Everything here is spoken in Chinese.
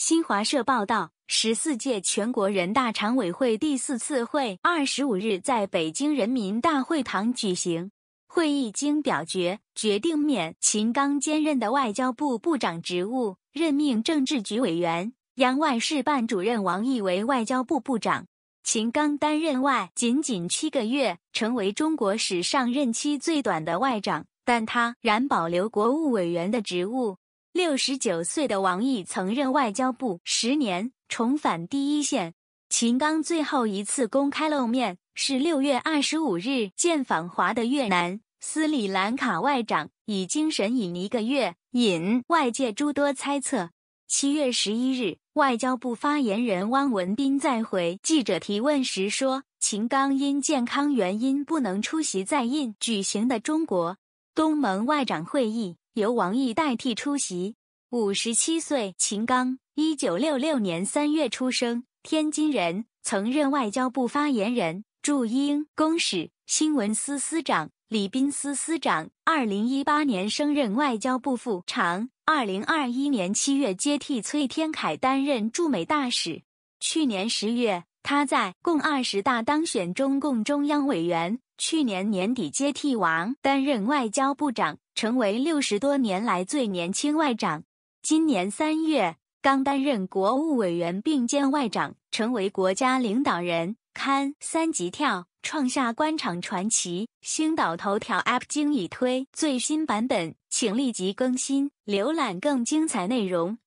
新华社报道，十四届全国人大常委会第四次会二十五日在北京人民大会堂举行。会议经表决，决定免秦刚兼任的外交部部长职务，任命政治局委员、央外事办主任王毅为外交部部长。秦刚担任外仅仅七个月，成为中国史上任期最短的外长，但他仍保留国务委员的职务。六十九岁的王毅曾任外交部十年，重返第一线。秦刚最后一次公开露面是六月二十五日，见访华的越南、斯里兰卡外长，已精神隐一个月，引外界诸多猜测。七月十一日，外交部发言人汪文斌在回记者提问时说，秦刚因健康原因不能出席在印举行的中国东盟外长会议。由王毅代替出席。五十七岁，秦刚，一九六六年三月出生，天津人，曾任外交部发言人、驻英公使、新闻司司长、礼宾司司长。二零一八年升任外交部副长。二零二一年七月接替崔天凯担任驻美大使。去年十月。他在共二十大当选中共中央委员，去年年底接替王担任外交部长，成为六十多年来最年轻外长。今年三月刚担任国务委员并兼外长，成为国家领导人。堪三级跳，创下官场传奇。星岛头条 App 经已推最新版本，请立即更新，浏览更精彩内容。